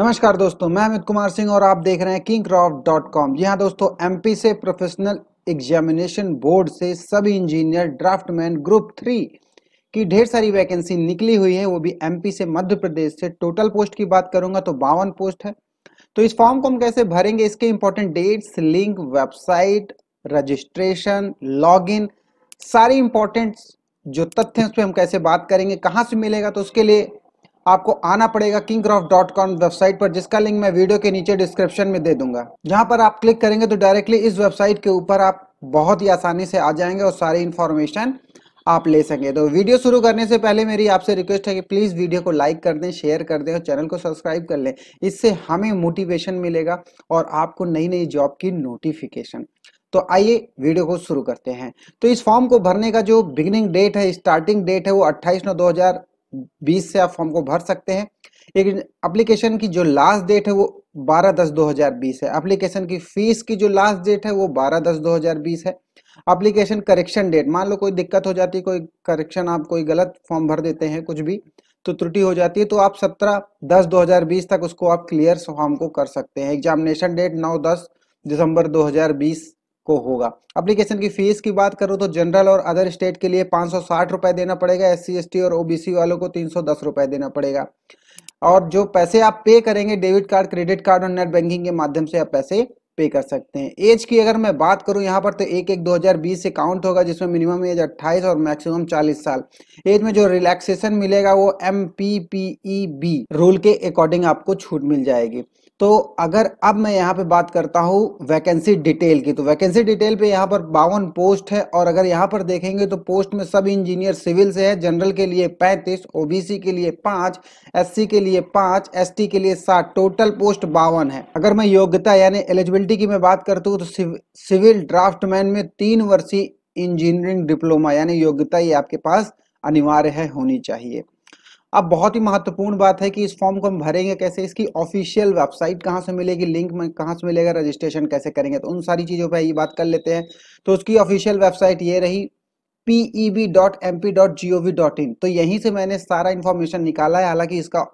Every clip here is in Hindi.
नमस्कार दोस्तों मैं अमित कुमार सिंह और आप देख रहे हैं किंग डॉट कॉम जी हाँ दोस्तों एमपी से प्रोफेशनल एग्जामिनेशन बोर्ड से सब इंजीनियर ड्राफ्टमैन ग्रुप थ्री की ढेर सारी वैकेंसी निकली हुई है वो भी एमपी से मध्य प्रदेश से टोटल पोस्ट की बात करूंगा तो बावन पोस्ट है तो इस फॉर्म को हम कैसे भरेंगे इसके important dates link website registration log सारी इंपॉर्टेंट जो तथ्य हैं उस पर हम कैसे बात करेंगे कहाँ से मिलेगा तो उसके लिए आपको आना पड़ेगा king craft dot com website पर जिसका लिंक मैं वीडियो के नीचे डिस्क्रिप्शन में दे दूंगा जहां पर आप क्लिक करेंगे तो डायरेक्टली इस वेबसाइट के ऊपर आप बहुत ही आसानी से आ जाएंगे और सारी इन्फॉर्मेशन आप ले सकें तो वीडियो शुरू करने से पहले मेरी आपसे रिक्वेस्ट है कि प्लीज़ वीडियो को लाइक कर दें शेयर कर दें और चैनल को सब्सक्राइब कर लें इससे हमें मोटिवेशन मिलेगा और आपको नई नई जॉब की नोटिफिकेशन तो आइए वीडियो को शुरू करते हैं तो इस फॉर्म को भरने का जो बिगिनिंग डेट है स्टार्टिंग डेट है वो अट्ठाईस नौ हजार बीस से आप फॉर्म को भर सकते हैं एक अप्लीकेशन की जो लास्ट डेट है वो बारह दस दो हजार बीस है अप्लीकेशन की फीस की जो लास्ट डेट है वो बारह दस दो हजार बीस है अप्लीकेशन करेक्शन डेट मान लो कोई दिक्कत हो जाती है कोई करेक्शन आप कोई गलत फॉर्म भर देते हैं कुछ भी तो त्रुटि हो जाती है तो आप सत्रह दस दो हजार बीस तक उसको आप क्लियर फॉर्म को कर सकते हैं एग्जामिनेशन डेट नौ दस दिसंबर दो हजार बीस को होगा अप्लीकेशन की फीस की बात करूँ तो जनरल और अदर स्टेट के लिए पाँच सौ देना पड़ेगा एस सी और ओबीसी वालों को तीन सौ देना पड़ेगा और जो पैसे आप पे करेंगे डेबिट कार्ड क्रेडिट कार्ड और नेट बैंकिंग के माध्यम से आप पैसे पे कर सकते हैं एज की अगर मैं बात करूं यहाँ पर तो एक एक 2020 से काउंट होगा जिसमें मिनिमम एज 28 और मैक्सिमम 40 साल एज में जो रिलैक्सेशन मिलेगा वो M P P E B rule के अकॉर्डिंग आपको छूट मिल जाएगी तो अगर अब मैं यहाँ पे बात करता हूँ वैकेंसी डिटेल की तो वैकेंसी डिटेल पे यहाँ पर बावन पोस्ट है और अगर यहाँ पर देखेंगे तो पोस्ट में सब इंजीनियर सिविल से है जनरल के लिए पैंतीस ओबीसी के लिए पाँच एससी के लिए पाँच एसटी के लिए सात टोटल पोस्ट बावन है अगर मैं योग्यता यानी एलिजिबिलिटी की मैं बात करता हूँ तो सिविल ड्राफ्टमैन में तीन वर्षीय इंजीनियरिंग डिप्लोमा यानी योग्यता ये आपके पास अनिवार्य है होनी चाहिए अब बहुत ही महत्वपूर्ण बात है कि इस फॉर्म को हम भरेंगे कैसे इसकी ऑफिशियल वेबसाइट कहाँ से मिलेगी लिंक में कहाँ से मिलेगा रजिस्ट्रेशन कैसे करेंगे तो उन सारी चीज़ों पर ये बात कर लेते हैं तो उसकी ऑफिशियल वेबसाइट ये रही peb.mp.gov.in तो यहीं से मैंने सारा इन्फॉर्मेशन निकाला है हालांकि इसका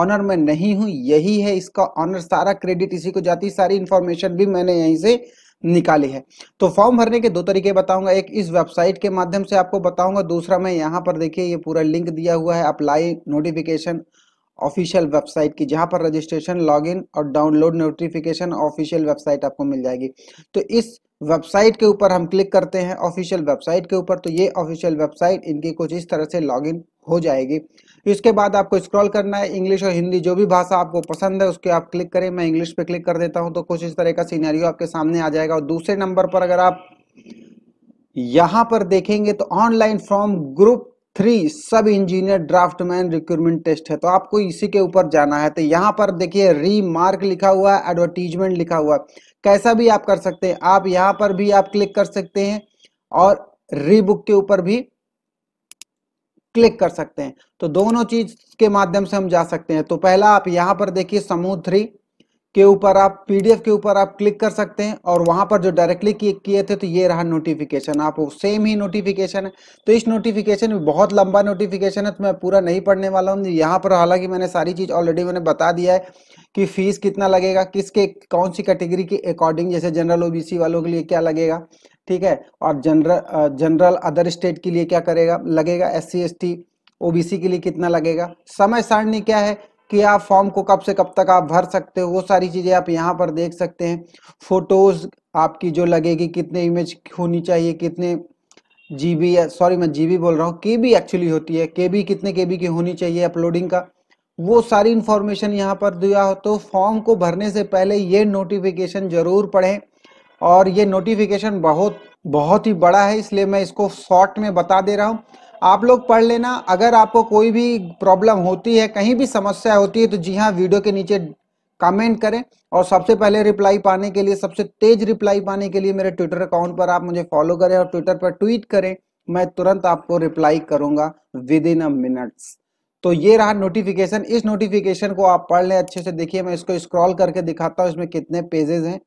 ऑनर मैं नहीं हूँ यही है इसका ऑनर सारा क्रेडिट इसी को जाती सारी इन्फॉर्मेशन भी मैंने यहीं से निकाली है तो फॉर्म भरने के दो तरीके बताऊंगा एक इस वेबसाइट के माध्यम से आपको बताऊंगा दूसरा मैं यहाँ पर देखिए ये पूरा लिंक दिया हुआ है अप्लाई नोटिफिकेशन ऑफिशियल वेबसाइट की जहाँ पर रजिस्ट्रेशन लॉगिन और डाउनलोड नोटिफिकेशन ऑफिशियल वेबसाइट आपको मिल जाएगी तो इस वेबसाइट के ऊपर हम क्लिक करते हैं ऑफिशियल वेबसाइट के ऊपर तो ये ऑफिशियल वेबसाइट इनकी कुछ इस तरह से लॉगिन हो जाएगी इसके बाद आपको स्क्रॉल करना है इंग्लिश और हिंदी जो भी भाषा आपको पसंद है उसके आप क्लिक करें मैं इंग्लिश पे क्लिक कर देता हूं तो कुछ इस तरह का सीनरियो आपके सामने आ जाएगा और दूसरे नंबर पर अगर आप यहां पर देखेंगे तो online form group three sub engineer draftsman recruitment test है तो आपको इसी के ऊपर जाना है तो यहाँ पर देखिए रीमार्क लिखा हुआ है एडवर्टीजमेंट लिखा हुआ है कैसा भी आप कर सकते हैं आप यहाँ पर भी आप क्लिक कर सकते हैं और रीबुक के ऊपर भी क्लिक कर सकते हैं तो दोनों चीज के माध्यम से हम जा सकते हैं तो पहला आप यहाँ पर देखिए समूह थ्री के ऊपर आप पीडीएफ के ऊपर आप क्लिक कर सकते हैं और वहां पर जो डायरेक्टली किए थे तो ये रहा नोटिफिकेशन आप सेम ही नोटिफिकेशन है तो इस नोटिफिकेशन में बहुत लंबा नोटिफिकेशन है तो मैं पूरा नहीं पढ़ने वाला हूँ यहाँ पर हालांकि मैंने सारी चीज़ ऑलरेडी मैंने बता दिया है कि फीस कितना लगेगा किसके कौन सी कैटेगरी के अकॉर्डिंग जैसे जनरल ओबीसी वालों के लिए क्या लगेगा ठीक है और जनरल जनरल अदर स्टेट के लिए क्या करेगा लगेगा S C S T OBC के लिए कितना लगेगा समय सारणी क्या है कि आप फॉर्म को कब से कब तक आप भर सकते हो वो सारी चीज़ें आप यहाँ पर देख सकते हैं फोटोज आपकी जो लगेगी कितने इमेज होनी चाहिए कितने जी बी सॉरी मैं जी बी बोल रहा हूँ के बी एक्चुअली होती है के बी कितने के बी की होनी चाहिए अपलोडिंग का वो सारी इंफॉर्मेशन यहाँ पर दिया हो तो फॉर्म को भरने से पहले ये नोटिफिकेशन जरूर पढ़ें और ये नोटिफिकेशन बहुत बहुत ही बड़ा है इसलिए मैं इसको शॉर्ट में बता दे रहा हूँ आप लोग पढ़ लेना अगर आपको कोई भी प्रॉब्लम होती है कहीं भी समस्या होती है तो जी हाँ वीडियो के नीचे कमेंट करें और सबसे पहले रिप्लाई पाने के लिए सबसे तेज रिप्लाई पाने के लिए मेरे ट्विटर अकाउंट पर आप मुझे फॉलो करें और ट्विटर पर ट्वीट करें मैं तुरंत आपको रिप्लाई करूंगा विद इन अ मिनट्स तो ये रहा नोटिफिकेशन इस नोटिफिकेशन को आप पढ़ लें अच्छे से देखिए मैं इसको स्क्रॉल करके दिखाता हूँ इसमें कितने पेजेस हैं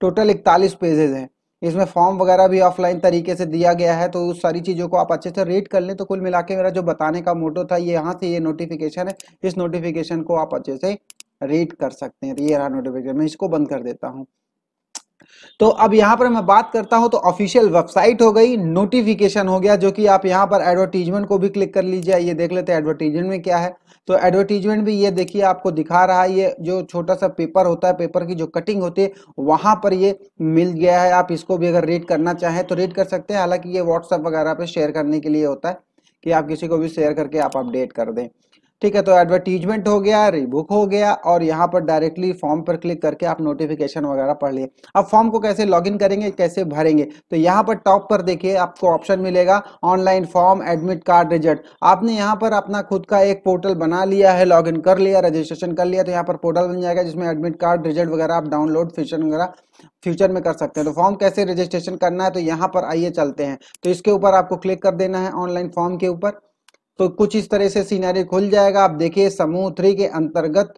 टोटल इकतालीस पेजेज हैं इसमें फॉर्म वगैरह भी ऑफलाइन तरीके से दिया गया है तो उस सारी चीज़ों को आप अच्छे से रीड कर लें तो कुल मिला के मेरा जो बताने का मोटो था ये यहाँ से ये नोटिफिकेशन है इस नोटिफिकेशन को आप अच्छे से रीड कर सकते हैं तो ये रहा नोटिफिकेशन मैं इसको बंद कर देता हूँ तो अब यहाँ पर मैं बात करता हूँ तो ऑफिशियल वेबसाइट हो गई नोटिफिकेशन हो गया जो कि आप यहाँ पर एडवर्टीजमेंट को भी क्लिक कर लीजिए ये देख लेते हैं एडवर्टीजमेंट में क्या है तो एडवर्टीजमेंट भी ये देखिए आपको दिखा रहा है ये जो छोटा सा पेपर होता है पेपर की जो कटिंग होती है वहां पर ये मिल गया है आप इसको भी अगर रीड करना चाहें तो रीड कर सकते हैं हालांकि ये व्हाट्सएप वगैरह पर शेयर करने के लिए होता है कि आप किसी को भी शेयर करके आप अपडेट कर दें ठीक है तो एडवर्टीजमेंट हो गया रिबुक हो गया और यहाँ पर डायरेक्टली फॉर्म पर क्लिक करके आप नोटिफिकेशन वगैरह पढ़ लिए अब फॉर्म को कैसे लॉगिन करेंगे कैसे भरेंगे तो यहाँ पर टॉप पर देखिए आपको ऑप्शन मिलेगा online form admit card result आपने यहाँ पर अपना खुद का एक पोर्टल बना लिया है लॉग कर लिया रजिस्ट्रेशन कर लिया तो यहाँ पर पोर्टल बन जाएगा जिसमें एडमिट कार्ड रिजल्ट वगैरह आप डाउनलोड फीचर वगैरह फ्यूचर में कर सकते हैं तो फॉर्म कैसे रजिस्ट्रेशन करना है तो यहाँ पर आइए चलते हैं तो इसके ऊपर आपको क्लिक कर देना है ऑनलाइन फॉर्म के ऊपर तो कुछ इस तरह से सीनारी खुल जाएगा आप देखिए समूह थ्री के अंतर्गत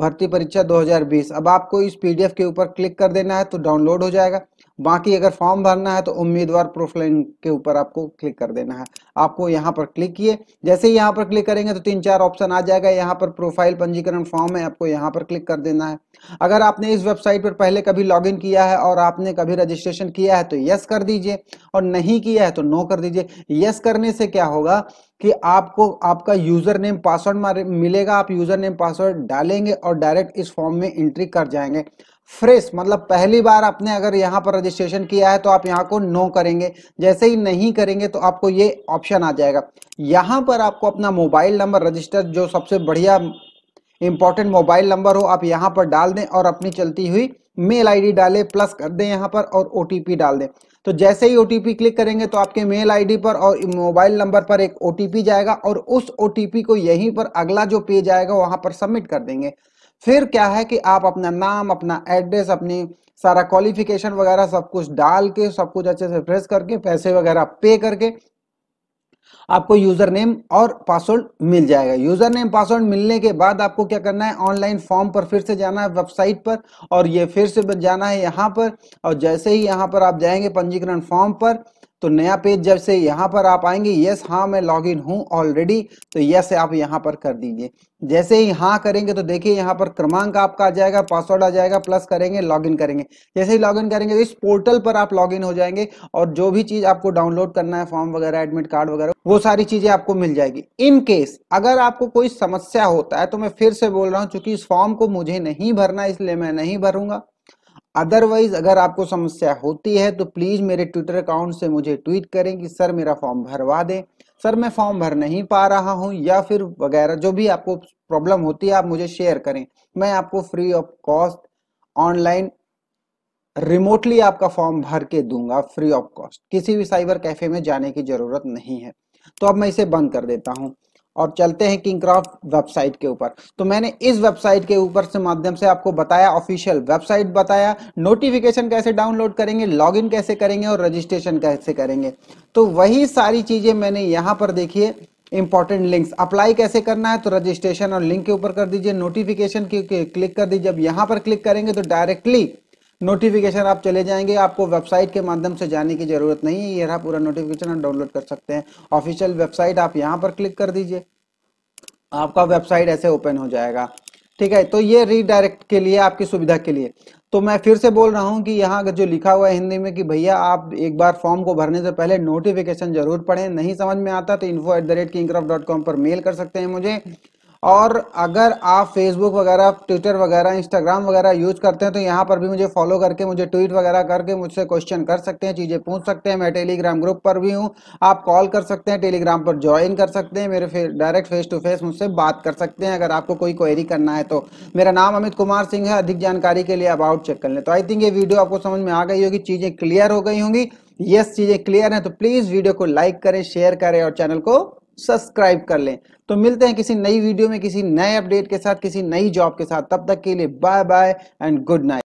भर्ती परीक्षा 2020 अब आपको इस पीडीएफ के ऊपर क्लिक कर देना है तो डाउनलोड हो जाएगा बाकी अगर फॉर्म भरना है तो उम्मीदवार प्रोफाइल के ऊपर आपको क्लिक कर देना है आपको यहाँ पर क्लिक किए जैसे ही यहाँ पर क्लिक करेंगे तो तीन चार ऑप्शन आ जाएगा यहाँ पर प्रोफाइल पंजीकरण फॉर्म है आपको यहाँ पर क्लिक कर देना है अगर आपने इस वेबसाइट पर पहले कभी लॉग किया है और आपने कभी रजिस्ट्रेशन किया है तो यस कर दीजिए और नहीं किया है तो नो कर दीजिए यस करने से क्या होगा कि आपको आपका यूजर नेम पासवर्ड मिलेगा आप यूजर नेम पासवर्ड डालेंगे और डायरेक्ट इस फॉर्म में एंट्री कर जाएंगे फ्रेश मतलब पहली बार आपने अगर यहाँ पर रजिस्ट्रेशन किया है तो आप यहाँ को नो करेंगे जैसे ही नहीं करेंगे तो आपको ये ऑप्शन ऑप्शन आ जाएगा यहाँ पर आपको अपना मोबाइल नंबर रजिस्टर जो सबसे बढ़िया इंपॉर्टेंट मोबाइल नंबर हो आप यहाँ पर डाल दें और अपनी चलती हुई मेल आईडी डालें प्लस कर दें यहाँ पर और ओटीपी डाल दें तो जैसे ही ओटीपी क्लिक करेंगे तो आपके मेल आईडी पर और मोबाइल नंबर पर एक ओटीपी जाएगा और उस ओटीपी को यहीं पर अगला जो पेज आएगा वहां पर सबमिट कर देंगे फिर क्या है कि आप अपना नाम अपना एड्रेस अपनी सारा क्वालिफिकेशन वगैरह सब कुछ डाल के सब कुछ अच्छे से फ्रेश करके पैसे वगैरह पे करके आपको यूजर नेम और पासवर्ड मिल जाएगा यूजर नेम पासवर्ड मिलने के बाद आपको क्या करना है ऑनलाइन फॉर्म पर फिर से जाना है वेबसाइट पर और ये फिर से जाना है यहाँ पर और जैसे ही यहाँ पर आप जाएंगे पंजीकरण फॉर्म पर तो नया पेज जब से यहाँ पर आप आएंगे यस हाँ मैं लॉग इन हूँ ऑलरेडी तो यस आप यहाँ पर कर दीजिए जैसे ही हाँ करेंगे तो देखिए यहाँ पर क्रमांक आपका आ जाएगा पासवर्ड आ जाएगा प्लस करेंगे लॉग इन करेंगे जैसे ही लॉग इन करेंगे तो इस पोर्टल पर आप लॉग इन हो जाएंगे और जो भी चीज आपको डाउनलोड करना है फॉर्म वगैरह एडमिट कार्ड वगैरह वो सारी चीजें आपको मिल जाएगी इन केस अगर आपको कोई समस्या होता है तो मैं फिर से बोल रहा हूँ चूंकि इस फॉर्म को मुझे नहीं भरना इसलिए मैं नहीं भरूंगा अदरवाइज अगर आपको समस्या होती है तो प्लीज मेरे ट्विटर अकाउंट से मुझे ट्वीट करें कि सर मेरा फॉर्म भरवा दें सर मैं फॉर्म भर नहीं पा रहा हूं या फिर वगैरह जो भी आपको प्रॉब्लम होती है आप मुझे शेयर करें मैं आपको free of cost online remotely आपका फॉर्म भर के दूंगा फ्री ऑफ कॉस्ट किसी भी साइबर कैफे में जाने की जरूरत नहीं है तो अब मैं इसे बंद कर देता हूँ और चलते हैं किंगक्राफ्ट वेबसाइट के ऊपर तो मैंने इस वेबसाइट के ऊपर से माध्यम से आपको बताया ऑफिशियल वेबसाइट बताया नोटिफिकेशन कैसे डाउनलोड करेंगे लॉगिन कैसे करेंगे और रजिस्ट्रेशन कैसे करेंगे तो वही सारी चीजें मैंने यहाँ पर देखिए इंपॉर्टेंट लिंक्स अप्लाई कैसे करना है तो रजिस्ट्रेशन और लिंक के ऊपर कर दीजिए नोटिफिकेशन क्योंकि क्लिक कर दीजिए जब यहाँ पर क्लिक करेंगे तो डायरेक्टली नोटिफिकेशन आप चले जाएंगे आपको वेबसाइट के माध्यम से जाने की ज़रूरत नहीं है ये रहा पूरा नोटिफिकेशन आप डाउनलोड कर सकते हैं ऑफिशियल वेबसाइट आप यहाँ पर क्लिक कर दीजिए आपका वेबसाइट ऐसे ओपन हो जाएगा ठीक है तो ये रीडायरेक्ट के लिए आपकी सुविधा के लिए तो मैं फिर से बोल रहा हूँ कि यहाँ जो लिखा हुआ है हिंदी में कि भैया आप एक बार फॉर्म को भरने से पहले नोटिफिकेशन जरूर पढ़ें नहीं समझ में आता तो इन्फो पर मेल कर सकते हैं मुझे और अगर आप फेसबुक वगैरह ट्विटर वगैरह इंस्टाग्राम वगैरह यूज करते हैं तो यहाँ पर भी मुझे फॉलो करके मुझे ट्वीट वगैरह करके मुझसे क्वेश्चन कर सकते हैं चीज़ें पूछ सकते हैं मैं टेलीग्राम ग्रुप पर भी हूँ आप कॉल कर सकते हैं टेलीग्राम पर ज्वाइन कर सकते हैं मेरे डायरेक्ट फेस टू फेस मुझसे बात कर सकते हैं अगर आपको कोई क्वेरी करना है तो मेरा नाम अमित कुमार सिंह है अधिक जानकारी के लिए अबाउट चेक कर लें तो आई थिंक ये वीडियो आपको समझ में आ गई होगी चीज़ें क्लियर हो गई होंगी यस चीज़ें क्लियर हैं तो प्लीज़ वीडियो को लाइक करें शेयर करें और चैनल को सब्सक्राइब कर लें तो मिलते हैं किसी नई वीडियो में किसी नए अपडेट के साथ किसी नई जॉब के साथ तब तक के लिए bye bye and good night